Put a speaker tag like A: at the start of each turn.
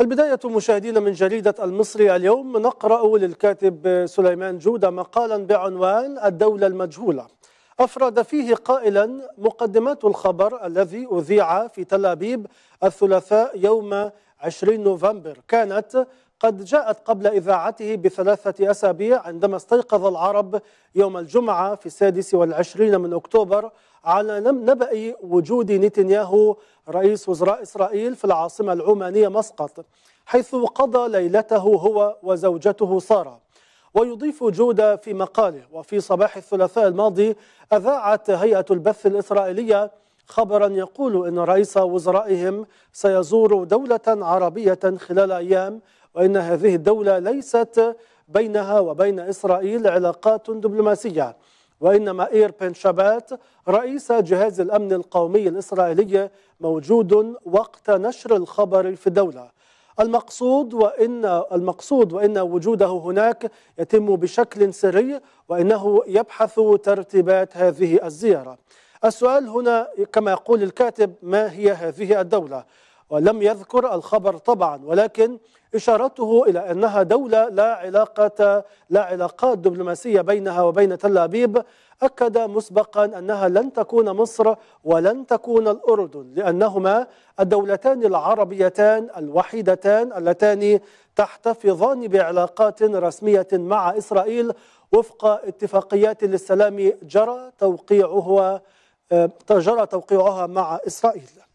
A: البداية مشاهدينا من جريدة المصري اليوم نقرأ للكاتب سليمان جودة مقالا بعنوان الدولة المجهولة أفرد فيه قائلا مقدمات الخبر الذي أذيع في تل أبيب الثلاثاء يوم 20 نوفمبر كانت قد جاءت قبل إذاعته بثلاثة أسابيع عندما استيقظ العرب يوم الجمعة في السادس والعشرين من أكتوبر على نبأ وجود نتنياهو رئيس وزراء إسرائيل في العاصمة العمانية مسقط حيث قضى ليلته هو وزوجته ساره ويضيف جودة في مقاله وفي صباح الثلاثاء الماضي أذاعت هيئة البث الإسرائيلية خبرا يقول أن رئيس وزرائهم سيزور دولة عربية خلال أيام وأن هذه الدولة ليست بينها وبين إسرائيل علاقات دبلوماسية وإن مائير بن شبات رئيس جهاز الأمن القومي الإسرائيلي موجود وقت نشر الخبر في الدولة المقصود وإن المقصود وإن وجوده هناك يتم بشكل سري وإنه يبحث ترتيبات هذه الزيارة السؤال هنا كما يقول الكاتب ما هي هذه الدولة ولم يذكر الخبر طبعا ولكن إشارته إلى أنها دولة لا علاقة لا علاقات دبلوماسية بينها وبين تل أبيب أكد مسبقا أنها لن تكون مصر ولن تكون الأردن لأنهما الدولتان العربيتان الوحيدتان اللتان تحتفظان بعلاقات رسمية مع إسرائيل وفق اتفاقيات للسلام جرى توقيعها آه، جرى توقيعها مع إسرائيل